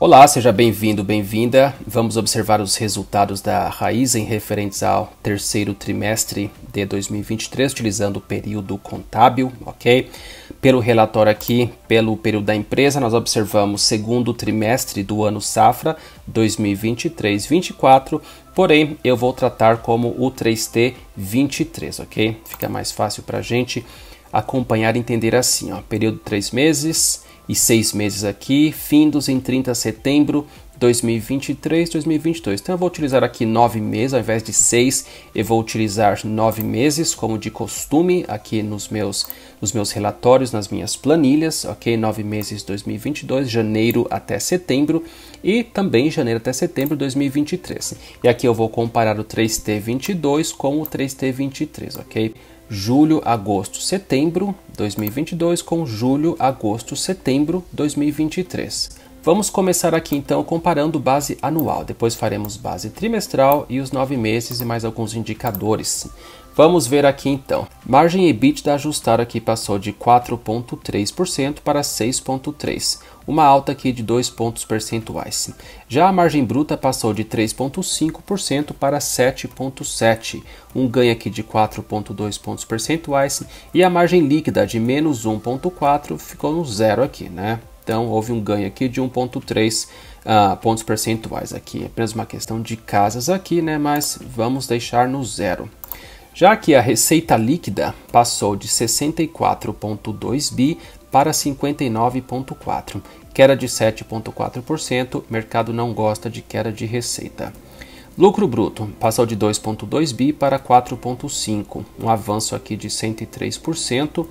Olá, seja bem-vindo, bem-vinda. Vamos observar os resultados da em referentes ao terceiro trimestre de 2023, utilizando o período contábil, ok? Pelo relatório aqui, pelo período da empresa, nós observamos segundo trimestre do ano safra 2023-24, porém eu vou tratar como o 3T 23, ok? Fica mais fácil para a gente acompanhar e entender assim, ó, período de três meses e seis meses aqui, findos em 30 de setembro de 2023, 2022. Então eu vou utilizar aqui nove meses ao invés de seis, eu vou utilizar nove meses como de costume aqui nos meus nos meus relatórios, nas minhas planilhas, ok? Nove meses de 2022, janeiro até setembro e também janeiro até setembro de 2023. E aqui eu vou comparar o 3T22 com o 3T23, ok? julho, agosto, setembro 2022 com julho, agosto, setembro 2023. Vamos começar aqui então comparando base anual, depois faremos base trimestral e os nove meses e mais alguns indicadores. Vamos ver aqui então. Margem EBITDA ajustada aqui passou de 4,3% para 6,3%, uma alta aqui de 2 pontos percentuais. Já a margem bruta passou de 3,5% para 7,7%, um ganho aqui de 4,2 pontos percentuais, e a margem líquida de menos 1,4% ficou no zero aqui, né? Então houve um ganho aqui de 1,3 uh, ah, pontos percentuais aqui. É apenas uma questão de casas aqui, né? Mas vamos deixar no zero. Já que a receita líquida passou de 64,2 bi para 59,4, queda de 7,4%, mercado não gosta de queda de receita. Lucro bruto passou de 2,2 bi para 4,5, um avanço aqui de 103%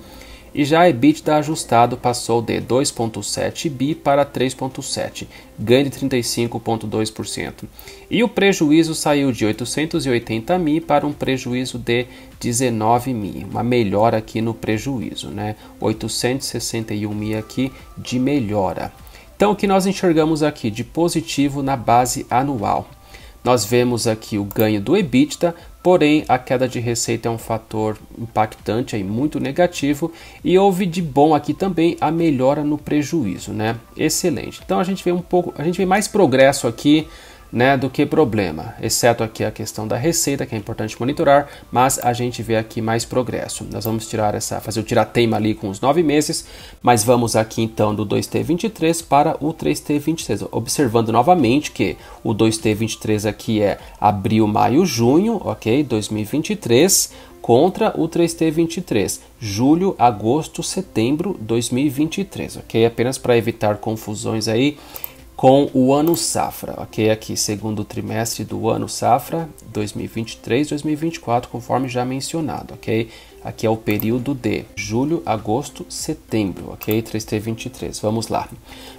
e já a EBITDA ajustado passou de 2,7 bi para 3,7, ganho de 35,2%. E o prejuízo saiu de 880 mil para um prejuízo de 19 mil, uma melhora aqui no prejuízo, né? 861 mil aqui de melhora. Então, o que nós enxergamos aqui de positivo na base anual? Nós vemos aqui o ganho do EBITDA Porém, a queda de receita é um fator impactante aí, muito negativo e houve de bom aqui também a melhora no prejuízo, né? Excelente. Então a gente vê um pouco, a gente vê mais progresso aqui né, do que problema, exceto aqui a questão da receita, que é importante monitorar, mas a gente vê aqui mais progresso. Nós vamos tirar essa, fazer o tema ali com os nove meses, mas vamos aqui então do 2T23 para o 3T26, observando novamente que o 2T23 aqui é abril, maio, junho, ok, 2023, contra o 3T23, julho, agosto, setembro 2023, ok? Apenas para evitar confusões aí com o ano safra, ok? Aqui, segundo trimestre do ano safra, 2023-2024, conforme já mencionado, ok? Aqui é o período de julho, agosto, setembro, ok? 3T23, vamos lá.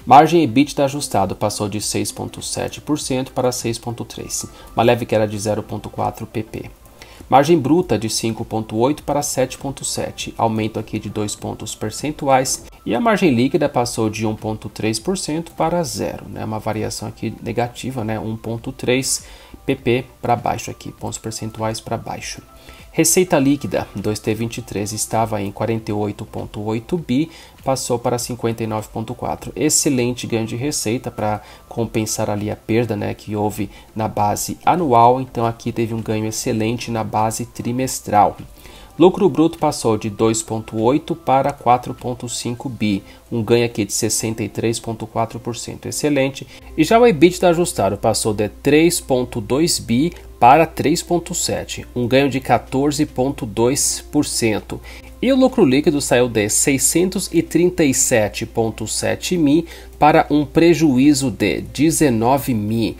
Margem EBITDA ajustado passou de 6,7% para 6,3%, uma leve queda de 0,4 pp. Margem bruta de 5,8 para 7,7, aumento aqui de 2 pontos percentuais e a margem líquida passou de 1,3% para zero, né? uma variação aqui negativa, né? 1,3 pp para baixo aqui, pontos percentuais para baixo. Receita líquida 2T23 estava em 48,8 bi, passou para 59,4. Excelente ganho de receita para compensar ali a perda né, que houve na base anual, então aqui teve um ganho excelente na base trimestral. Lucro bruto passou de 2,8 para 4,5 bi, um ganho aqui de 63,4%, excelente. E já o EBITDA ajustado passou de 3,2 bi para 3,7, um ganho de 14,2%. E o lucro líquido saiu de 637,7 mi para um prejuízo de 19 mil.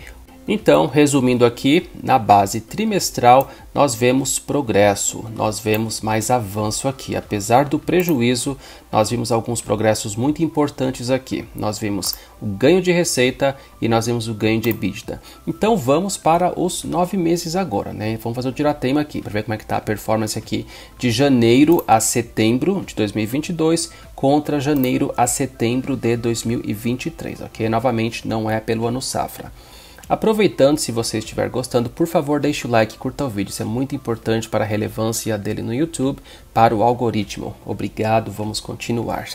Então, resumindo aqui, na base trimestral nós vemos progresso, nós vemos mais avanço aqui. Apesar do prejuízo, nós vimos alguns progressos muito importantes aqui. Nós vimos o ganho de receita e nós vimos o ganho de EBITDA. Então vamos para os nove meses agora, né? Vamos fazer o tiratema aqui para ver como é que está a performance aqui de janeiro a setembro de 2022 contra janeiro a setembro de 2023, ok? Novamente, não é pelo ano safra. Aproveitando, se você estiver gostando, por favor deixe o like e curta o vídeo, isso é muito importante para a relevância dele no YouTube, para o algoritmo. Obrigado, vamos continuar.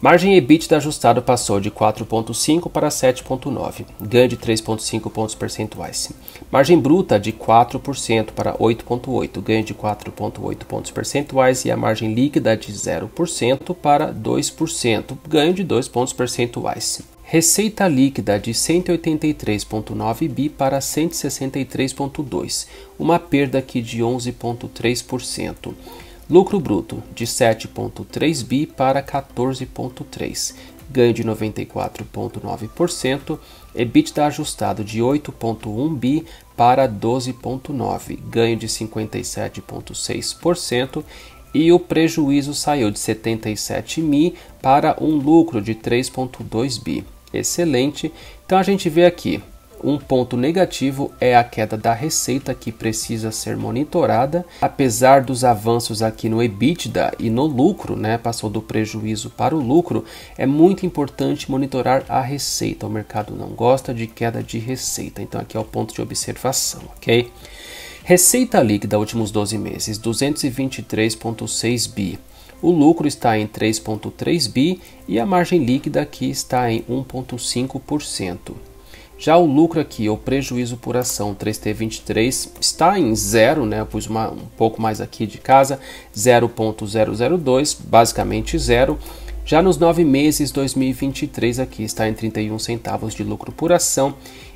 Margem EBITDA ajustado passou de 4,5 para 7,9, ganho de 3,5 pontos percentuais. Margem bruta de 4% para 8,8, ganho de 4,8 pontos percentuais. E a margem líquida de 0% para 2%, ganho de 2 pontos percentuais. Receita líquida de 183,9 bi para 163,2, uma perda aqui de 11,3%. Lucro bruto de 7,3 bi para 14,3, ganho de 94,9%. EBITDA ajustado de 8,1 bi para 12,9, ganho de 57,6% e o prejuízo saiu de 77 mi para um lucro de 3,2 bi. Excelente. Então a gente vê aqui, um ponto negativo é a queda da receita que precisa ser monitorada. Apesar dos avanços aqui no EBITDA e no lucro, né, passou do prejuízo para o lucro, é muito importante monitorar a receita. O mercado não gosta de queda de receita, então aqui é o ponto de observação, ok? Receita líquida últimos 12 meses, 223,6 bi o lucro está em 3,3 bi e a margem líquida aqui está em 1,5%. Já o lucro aqui, ou prejuízo por ação 3T23, está em zero, né? Eu pus uma, um pouco mais aqui de casa, 0,002, basicamente zero. Já nos nove meses 2023, aqui está em 31 centavos de lucro por ação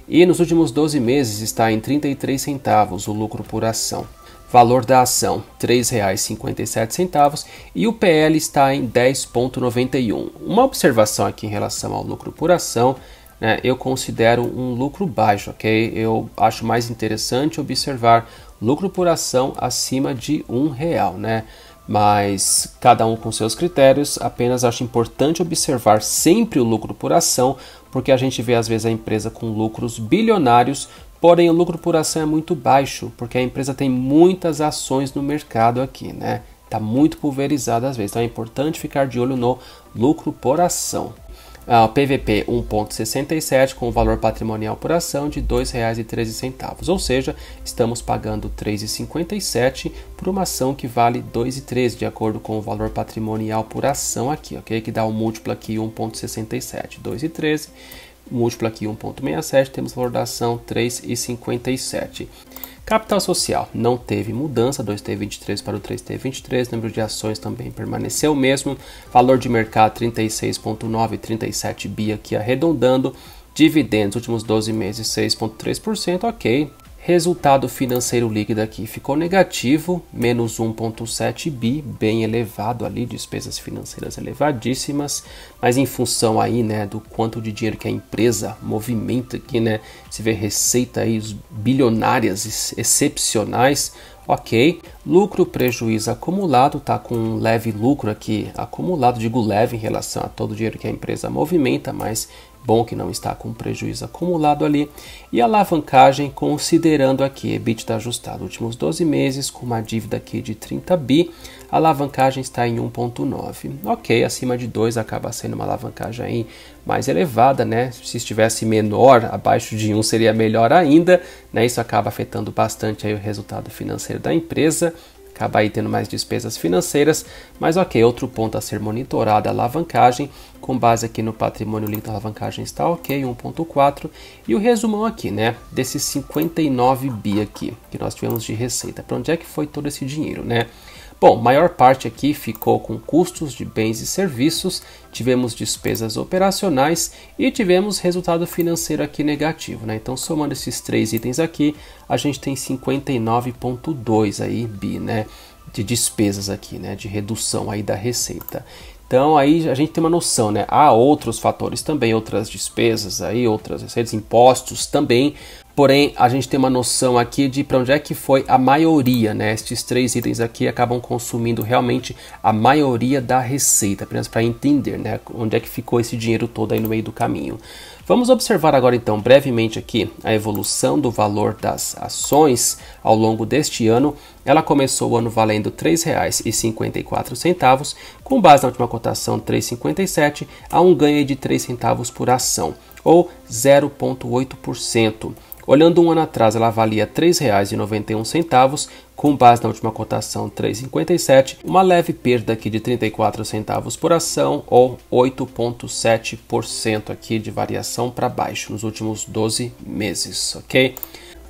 e nos últimos 12 meses está em 33 centavos o lucro por ação. Valor da ação R$ 3,57 e o PL está em 10,91. Uma observação aqui em relação ao lucro por ação, né, eu considero um lucro baixo, ok? Eu acho mais interessante observar lucro por ação acima de um real, né? Mas cada um com seus critérios, apenas acho importante observar sempre o lucro por ação, porque a gente vê às vezes a empresa com lucros bilionários Porém, o lucro por ação é muito baixo, porque a empresa tem muitas ações no mercado aqui, né? Está muito pulverizado às vezes, então é importante ficar de olho no lucro por ação. Ah, PVP 1,67 com o valor patrimonial por ação de R$ 2,13, ou seja, estamos pagando R$ 3,57 por uma ação que vale R$ 2,13, de acordo com o valor patrimonial por ação aqui, ok? Que dá o um múltiplo aqui 1,67, 2,13 múltiplo aqui 1,67, temos valor da ação 3,57. Capital social não teve mudança, 2T23 para o 3T23, número de ações também permaneceu o mesmo, valor de mercado 36,9, 37 bi aqui arredondando, dividendos últimos 12 meses 6,3%, ok, Resultado financeiro líquido aqui ficou negativo, menos 1,7 bi, bem elevado ali, despesas financeiras elevadíssimas, mas em função aí, né, do quanto de dinheiro que a empresa movimenta aqui, né, se vê receita aí bilionárias excepcionais, ok. Lucro prejuízo acumulado, tá com um leve lucro aqui acumulado, digo leve em relação a todo o dinheiro que a empresa movimenta, mas bom que não está com prejuízo acumulado ali, e alavancagem considerando aqui EBITDA ajustado últimos 12 meses com uma dívida aqui de 30 bi, a alavancagem está em 1.9. OK, acima de 2 acaba sendo uma alavancagem aí mais elevada, né? Se estivesse menor, abaixo de 1 seria melhor ainda, né? Isso acaba afetando bastante aí o resultado financeiro da empresa acaba aí tendo mais despesas financeiras, mas ok, outro ponto a ser monitorado é a alavancagem, com base aqui no patrimônio líquido, a alavancagem está ok, 1.4, e o resumão aqui, né, desses 59 bi aqui, que nós tivemos de receita, para onde é que foi todo esse dinheiro, né? Bom, maior parte aqui ficou com custos de bens e serviços, tivemos despesas operacionais e tivemos resultado financeiro aqui negativo, né? Então, somando esses três itens aqui, a gente tem 59.2 aí bi, né, de despesas aqui, né, de redução aí da receita. Então aí a gente tem uma noção, né? Há outros fatores também, outras despesas aí, outras receitas, impostos também, Porém, a gente tem uma noção aqui de para onde é que foi a maioria, né? Estes três itens aqui acabam consumindo realmente a maioria da receita, apenas para entender, né? Onde é que ficou esse dinheiro todo aí no meio do caminho. Vamos observar agora então brevemente aqui a evolução do valor das ações ao longo deste ano. Ela começou o ano valendo R$ 3,54, com base na última cotação 3,57 a um ganho de R$ centavos por ação, ou 0,8%. Olhando um ano atrás, ela valia R$ 3,91, com base na última cotação 3,57, uma leve perda aqui de 34 centavos por ação ou 8,7% aqui de variação para baixo nos últimos 12 meses, ok?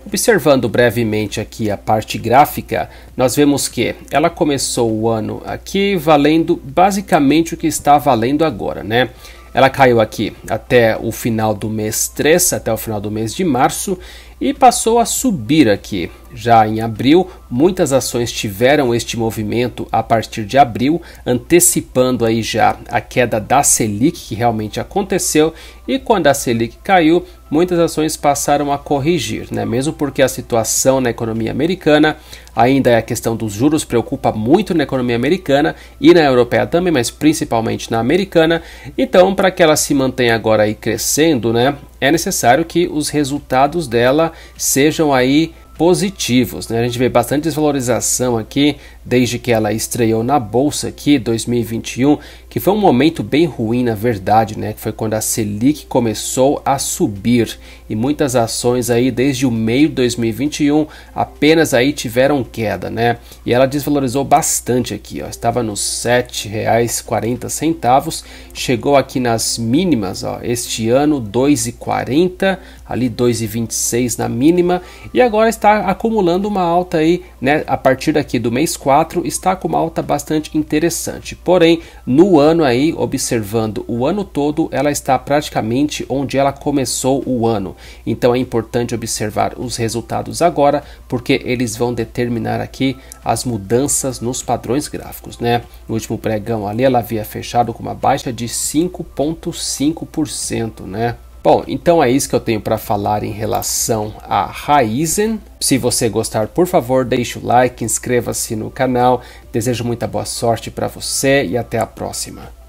Observando brevemente aqui a parte gráfica, nós vemos que ela começou o ano aqui valendo basicamente o que está valendo agora, né? Ela caiu aqui até o final do mês 3, até o final do mês de março, e passou a subir aqui já em abril, muitas ações tiveram este movimento a partir de abril, antecipando aí já a queda da Selic que realmente aconteceu, e quando a Selic caiu, muitas ações passaram a corrigir, né? Mesmo porque a situação na economia americana ainda é a questão dos juros preocupa muito na economia americana e na europeia também, mas principalmente na americana. Então, para que ela se mantenha agora aí crescendo, né? É necessário que os resultados dela sejam aí positivos. Né? A gente vê bastante desvalorização aqui desde que ela estreou na bolsa aqui 2021, que foi um momento bem ruim na verdade, né? Que foi quando a Selic começou a subir e muitas ações aí desde o meio de 2021 apenas aí tiveram queda, né? E ela desvalorizou bastante aqui, ó. Estava nos R$ 7,40, chegou aqui nas mínimas, ó, este ano 2,40, ali 2,26 na mínima e agora está acumulando uma alta aí, né, a partir daqui do mês 4 2024 está com uma alta bastante interessante. Porém, no ano aí, observando o ano todo, ela está praticamente onde ela começou o ano. Então é importante observar os resultados agora, porque eles vão determinar aqui as mudanças nos padrões gráficos, né? No último pregão ali ela havia fechado com uma baixa de 5.5%, né? Bom, então é isso que eu tenho para falar em relação a Raizen. Se você gostar, por favor, deixe o like, inscreva-se no canal. Desejo muita boa sorte para você e até a próxima.